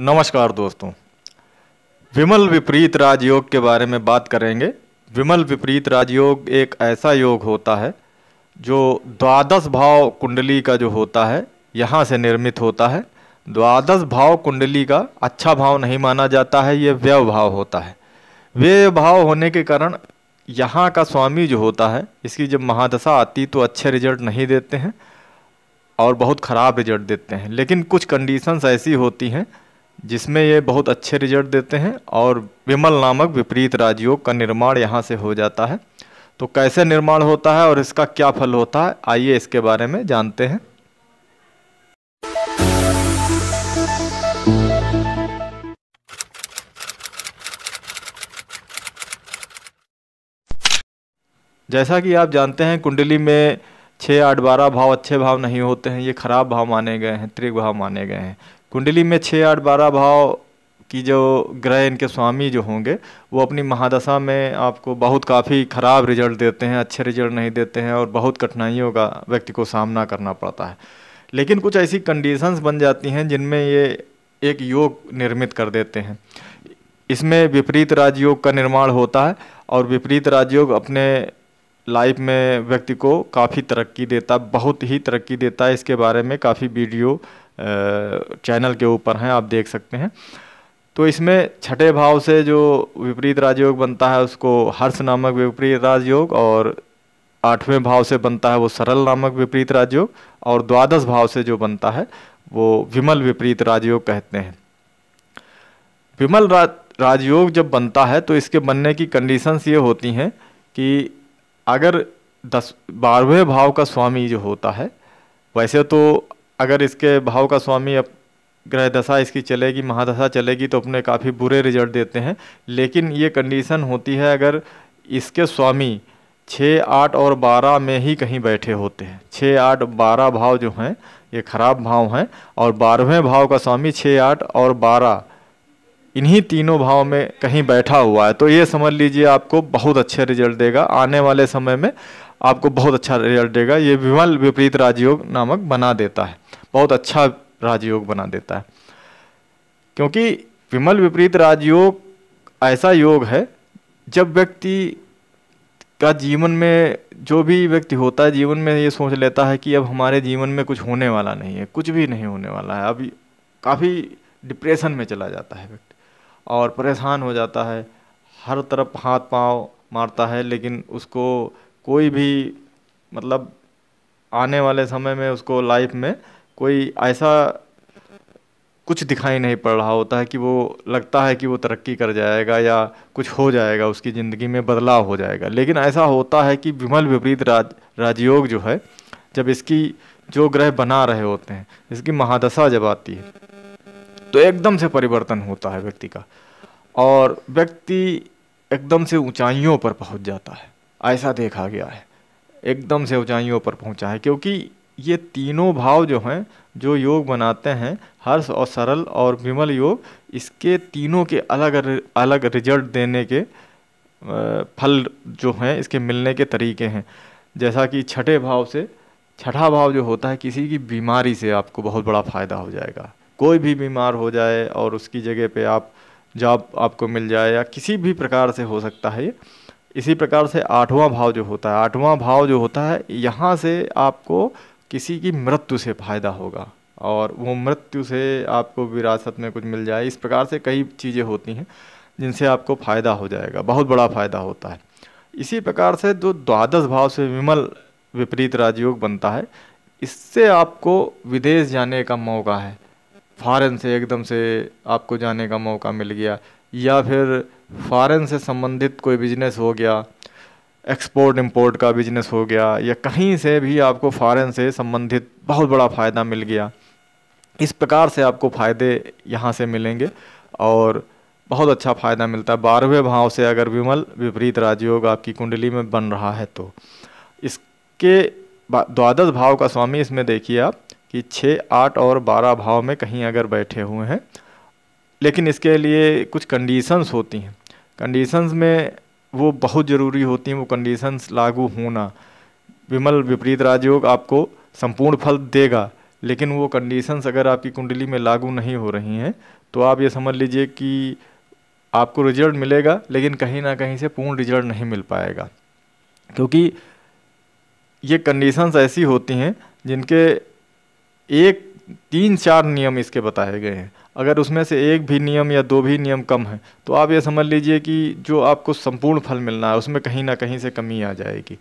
नमस्कार दोस्तों विमल विपरीत राजयोग के बारे में बात करेंगे विमल विपरीत राजयोग एक ऐसा योग होता है जो द्वादश भाव कुंडली का जो होता है यहाँ से निर्मित होता है द्वादश भाव कुंडली का अच्छा भाव नहीं माना जाता है ये व्यव भाव होता है व्यय भाव होने के कारण यहाँ का स्वामी जो होता है इसकी जब महादशा आती तो अच्छे रिजल्ट नहीं देते हैं और बहुत ख़राब रिजल्ट देते हैं लेकिन कुछ कंडीशंस ऐसी होती हैं जिसमें ये बहुत अच्छे रिजल्ट देते हैं और विमल नामक विपरीत राजयोग का निर्माण यहाँ से हो जाता है तो कैसे निर्माण होता है और इसका क्या फल होता है आइए इसके बारे में जानते हैं जैसा कि आप जानते हैं कुंडली में छः आठ बारह भाव अच्छे भाव नहीं होते हैं ये खराब भाव माने गए हैं त्रिक भाव माने गए हैं कुंडली में छः आठ बारह भाव की जो ग्रह इनके स्वामी जो होंगे वो अपनी महादशा में आपको बहुत काफ़ी ख़राब रिजल्ट देते हैं अच्छे रिजल्ट नहीं देते हैं और बहुत कठिनाइयों का व्यक्ति को सामना करना पड़ता है लेकिन कुछ ऐसी कंडीशंस बन जाती हैं जिनमें ये एक योग निर्मित कर देते हैं इसमें विपरीत राजयोग का निर्माण होता है और विपरीत राजयोग अपने लाइफ में व्यक्ति को काफ़ी तरक्की देता बहुत ही तरक्की देता है इसके बारे में काफ़ी वीडियो चैनल के ऊपर हैं आप देख सकते हैं तो इसमें छठे भाव से जो विपरीत राजयोग बनता है उसको हर्ष नामक विपरीत राजयोग और आठवें भाव से बनता है वो सरल नामक विपरीत राजयोग और द्वादश भाव से जो बनता है वो विमल विपरीत राजयोग कहते हैं विमल रा, राजयोग जब बनता है तो इसके बनने की कंडीशंस ये होती हैं कि अगर दस बारहवें भाव का स्वामी जो होता है वैसे तो अगर इसके भाव का स्वामी अब ग्रह दशा इसकी चलेगी महादशा चलेगी तो अपने काफ़ी बुरे रिजल्ट देते हैं लेकिन ये कंडीशन होती है अगर इसके स्वामी छः आठ और बारह में ही कहीं बैठे होते हैं छः आठ बारह भाव जो हैं ये खराब भाव हैं और बारहवें भाव का स्वामी छः आठ और बारह इन्हीं तीनों भाव में कहीं बैठा हुआ है तो ये समझ लीजिए आपको बहुत अच्छे रिजल्ट देगा आने वाले समय में आपको बहुत अच्छा रिजल्ट देगा ये विमल विपरीत राजयोग नामक बना देता है बहुत अच्छा राजयोग बना देता है क्योंकि विमल विपरीत राजयोग ऐसा योग है जब व्यक्ति का जीवन में जो भी व्यक्ति होता है जीवन में ये सोच लेता है कि अब हमारे जीवन में कुछ होने वाला नहीं है कुछ भी नहीं होने वाला है अभी काफ़ी डिप्रेशन में चला जाता है व्यक्ति और परेशान हो जाता है हर तरफ हाथ पांव मारता है लेकिन उसको कोई भी मतलब आने वाले समय में उसको लाइफ में कोई ऐसा कुछ दिखाई नहीं पड़ रहा होता है कि वो लगता है कि वो तरक्की कर जाएगा या कुछ हो जाएगा उसकी ज़िंदगी में बदलाव हो जाएगा लेकिन ऐसा होता है कि विमल विपरीत राज राजयोग जो है जब इसकी जो ग्रह बना रहे होते हैं इसकी महादशा जब आती है तो एकदम से परिवर्तन होता है व्यक्ति का और व्यक्ति एकदम से ऊंचाइयों पर पहुंच जाता है ऐसा देखा गया है एकदम से ऊंचाइयों पर पहुंचा है क्योंकि ये तीनों भाव जो हैं जो योग बनाते हैं हर्ष और सरल और विमल योग इसके तीनों के अलग अलग रिजल्ट देने के फल जो हैं इसके मिलने के तरीके हैं जैसा कि छठे भाव से छठा भाव जो होता है किसी की बीमारी से आपको बहुत बड़ा फ़ायदा हो जाएगा कोई भी बीमार हो जाए और उसकी जगह पे आप जॉब आपको मिल जाए या किसी भी प्रकार से हो सकता है इसी प्रकार से आठवां भाव जो होता है आठवां भाव जो होता है यहाँ से आपको किसी की मृत्यु से फ़ायदा होगा और वो मृत्यु से आपको विरासत में कुछ मिल जाए इस प्रकार से कई चीज़ें होती हैं जिनसे आपको फ़ायदा हो जाएगा बहुत बड़ा फ़ायदा होता है इसी प्रकार से जो द्वादश भाव से विमल विपरीत राजयोग बनता है इससे आपको विदेश जाने का मौका है फॉरेन से एकदम से आपको जाने का मौका मिल गया या फिर फॉरेन से संबंधित कोई बिजनेस हो गया एक्सपोर्ट इंपोर्ट का बिजनेस हो गया या कहीं से भी आपको फ़ॉरेन से संबंधित बहुत बड़ा फ़ायदा मिल गया इस प्रकार से आपको फ़ायदे यहाँ से मिलेंगे और बहुत अच्छा फ़ायदा मिलता है बारहवें भाव से अगर विमल विपरीत राजयोग आपकी कुंडली में बन रहा है तो इसके द्वादश भाव का स्वामी इसमें देखिए आप कि छः आठ और बारह भाव में कहीं अगर बैठे हुए हैं लेकिन इसके लिए कुछ कंडीशंस होती हैं कंडीशंस में वो बहुत ज़रूरी होती हैं वो कंडीशंस लागू होना विमल विपरीत राजयोग आपको संपूर्ण फल देगा लेकिन वो कंडीशंस अगर आपकी कुंडली में लागू नहीं हो रही हैं तो आप ये समझ लीजिए कि आपको रिजल्ट मिलेगा लेकिन कहीं ना कहीं से पूर्ण रिजल्ट नहीं मिल पाएगा क्योंकि ये कंडीशंस ऐसी होती हैं जिनके एक तीन चार नियम इसके बताए गए हैं अगर उसमें से एक भी नियम या दो भी नियम कम है तो आप ये समझ लीजिए कि जो आपको संपूर्ण फल मिलना है उसमें कहीं ना कहीं से कमी आ जाएगी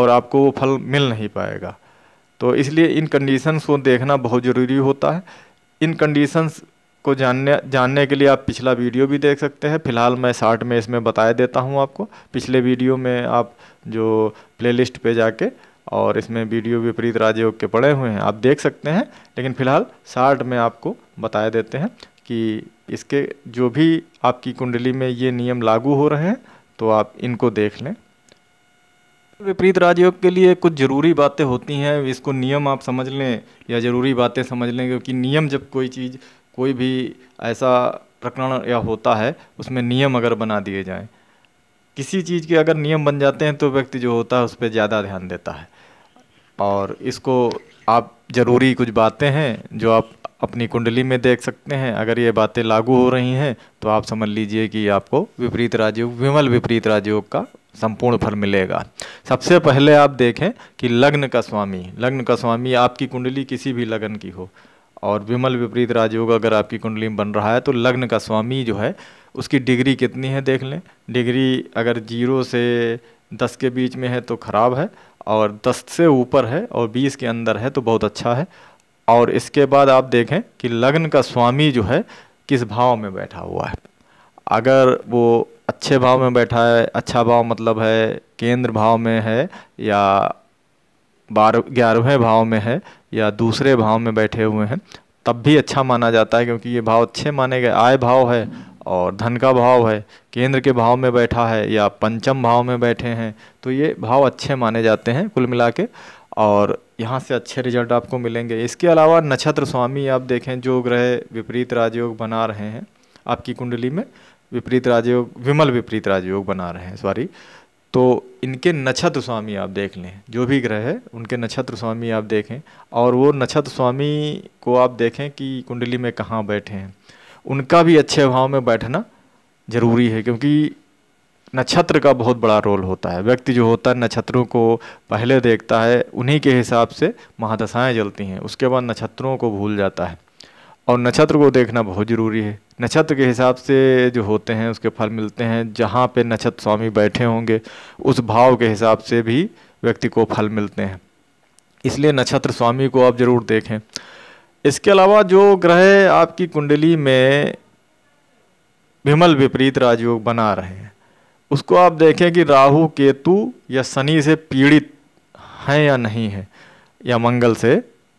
और आपको वो फल मिल नहीं पाएगा तो इसलिए इन कंडीशंस को देखना बहुत ज़रूरी होता है इन कंडीशंस को जानने जानने के लिए आप पिछला वीडियो भी देख सकते हैं फिलहाल मैं शार्ट में इसमें बताया देता हूँ आपको पिछले वीडियो में आप जो प्लेलिस्ट पे जाके और इसमें वीडियो विपरीत राजयोग के पड़े हुए हैं आप देख सकते हैं लेकिन फिलहाल शार्ट में आपको बताया देते हैं कि इसके जो भी आपकी कुंडली में ये नियम लागू हो रहे हैं तो आप इनको देख लें विपरीत राजयोग के लिए कुछ ज़रूरी बातें होती हैं इसको नियम आप समझ लें या ज़रूरी बातें समझ लें क्योंकि नियम जब कोई चीज़ कोई भी ऐसा प्रकरण या होता है उसमें नियम अगर बना दिए जाएँ किसी चीज़ के अगर नियम बन जाते हैं तो व्यक्ति जो होता है उस पर ज़्यादा ध्यान देता है और इसको आप ज़रूरी कुछ बातें हैं जो आप अपनी कुंडली में देख सकते हैं अगर ये बातें लागू हो रही हैं तो आप समझ लीजिए कि आपको विपरीत राजयोग विमल विपरीत राजयोग का संपूर्ण फल मिलेगा सबसे पहले आप देखें कि लग्न का स्वामी लग्न का स्वामी आपकी कुंडली किसी भी लगन की हो और विमल विपरीत राजयोग अगर आपकी कुंडली में बन रहा है तो लग्न का स्वामी जो है उसकी डिग्री कितनी है देख लें डिग्री अगर जीरो से दस के बीच में है तो ख़राब है और दस से ऊपर है और बीस के अंदर है तो बहुत अच्छा है और इसके बाद आप देखें कि लग्न का स्वामी जो है किस भाव में बैठा हुआ है अगर वो अच्छे भाव में बैठा है अच्छा भाव मतलब है केंद्र भाव में है या बारह ग्यारहवें भाव में है या दूसरे भाव में बैठे हुए हैं तब भी अच्छा माना जाता है क्योंकि ये भाव अच्छे माने गए आय भाव है और धन का भाव है केंद्र के भाव में बैठा है या पंचम भाव में बैठे हैं तो ये भाव अच्छे माने जाते हैं कुल मिला के और यहाँ से अच्छे रिजल्ट आपको मिलेंगे इसके अलावा नक्षत्र स्वामी आप देखें जो ग्रह विपरीत राजयोग बना रहे हैं आपकी कुंडली में विपरीत राजयोग विमल विपरीत राजयोग बना रहे हैं सॉरी तो इनके नक्षत्र स्वामी आप देख लें जो भी ग्रह है उनके नक्षत्र स्वामी आप देखें और वो नक्षत्र स्वामी को आप देखें कि कुंडली में कहाँ बैठे हैं उनका भी अच्छे भाव में बैठना ज़रूरी है क्योंकि नक्षत्र का बहुत बड़ा रोल होता है व्यक्ति जो होता है नक्षत्रों को पहले देखता है उन्हीं के हिसाब से महादशाएँ जलती हैं उसके बाद नक्षत्रों को भूल जाता है और नक्षत्र को देखना बहुत ज़रूरी है नक्षत्र के हिसाब से जो होते हैं उसके फल मिलते हैं जहाँ पे नक्षत्र स्वामी बैठे होंगे उस भाव के हिसाब से भी व्यक्ति को फल मिलते हैं इसलिए नक्षत्र स्वामी को आप ज़रूर देखें इसके अलावा जो ग्रह आपकी कुंडली में विमल विपरीत राजयोग बना रहे हैं उसको आप देखें कि राहु केतु या शनि से पीड़ित हैं या नहीं है या मंगल से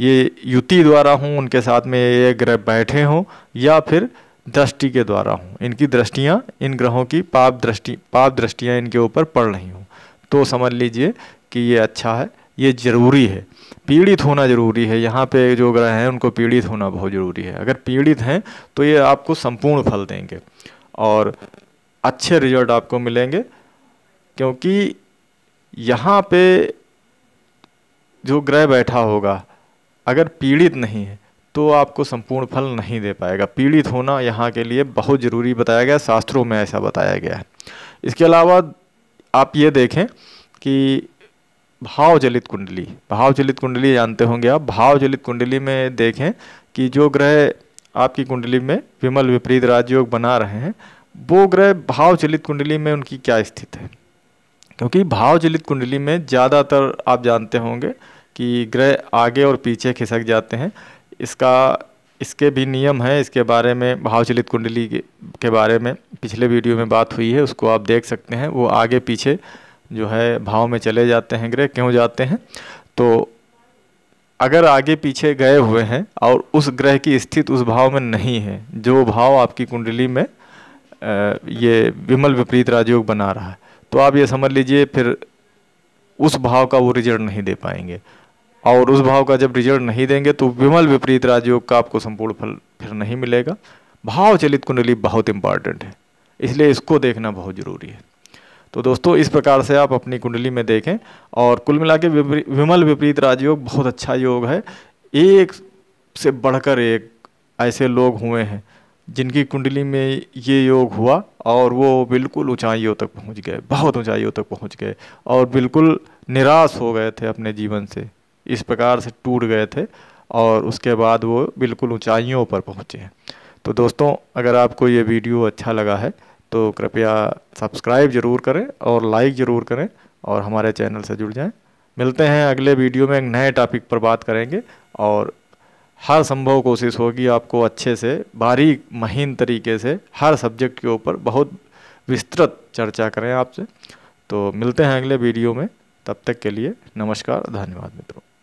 ये युति द्वारा हूँ उनके साथ में ये ग्रह बैठे हों या फिर दृष्टि के द्वारा हूँ इनकी दृष्टियाँ इन ग्रहों की पाप दृष्टि पाप दृष्टियाँ इनके ऊपर पड़ रही हों तो समझ लीजिए कि ये अच्छा है ये ज़रूरी है पीड़ित होना ज़रूरी है यहाँ पे जो ग्रह हैं उनको पीड़ित होना बहुत ज़रूरी है अगर पीड़ित हैं तो ये आपको संपूर्ण फल देंगे और अच्छे रिजल्ट आपको मिलेंगे क्योंकि यहाँ पे जो ग्रह बैठा होगा अगर पीड़ित नहीं है तो आपको संपूर्ण फल नहीं दे पाएगा पीड़ित होना यहाँ के लिए बहुत ज़रूरी बताया गया शास्त्रों में ऐसा बताया गया है इसके अलावा आप ये देखें कि भावजलित कुंडली भावजलित कुंडली जानते होंगे आप भावजलित कुंडली में देखें कि जो ग्रह आपकी कुंडली में विमल विपरीत राजयोग बना रहे हैं वो ग्रह भावजलित कुंडली में उनकी क्या स्थिति है क्योंकि भावजलित कुंडली में ज़्यादातर आप जानते होंगे कि ग्रह आगे और पीछे खिसक जाते हैं इसका इसके भी नियम हैं इसके बारे में भावचलित कुंडली के बारे में पिछले वीडियो में बात हुई है उसको आप देख सकते हैं वो आगे पीछे जो है भाव में चले जाते हैं ग्रह क्यों जाते हैं तो अगर आगे पीछे गए हुए हैं और उस ग्रह की स्थिति उस भाव में नहीं है जो भाव आपकी कुंडली में ये विमल विपरीत राजयोग बना रहा है तो आप ये समझ लीजिए फिर उस भाव का वो रिजल्ट नहीं दे पाएंगे और उस भाव का जब रिजल्ट नहीं देंगे तो विमल विपरीत राजयोग का आपको संपूर्ण फल फिर नहीं मिलेगा भाव चलित कुंडली बहुत इंपॉर्टेंट है इसलिए इसको देखना बहुत ज़रूरी है तो दोस्तों इस प्रकार से आप अपनी कुंडली में देखें और कुल मिला के विमल विपरीत राजयोग बहुत अच्छा योग है एक से बढ़कर एक ऐसे लोग हुए हैं जिनकी कुंडली में ये योग हुआ और वो बिल्कुल ऊंचाइयों तक पहुंच गए बहुत ऊंचाइयों तक पहुंच गए और बिल्कुल निराश हो गए थे अपने जीवन से इस प्रकार से टूट गए थे और उसके बाद वो बिल्कुल ऊंचाइयों पर पहुँचे हैं तो दोस्तों अगर आपको ये वीडियो अच्छा लगा है तो कृपया सब्सक्राइब ज़रूर करें और लाइक ज़रूर करें और हमारे चैनल से जुड़ जाएं मिलते हैं अगले वीडियो में एक नए टॉपिक पर बात करेंगे और हर संभव कोशिश होगी आपको अच्छे से बारीक महीन तरीके से हर सब्जेक्ट के ऊपर बहुत विस्तृत चर्चा करें आपसे तो मिलते हैं अगले वीडियो में तब तक के लिए नमस्कार धन्यवाद मित्रों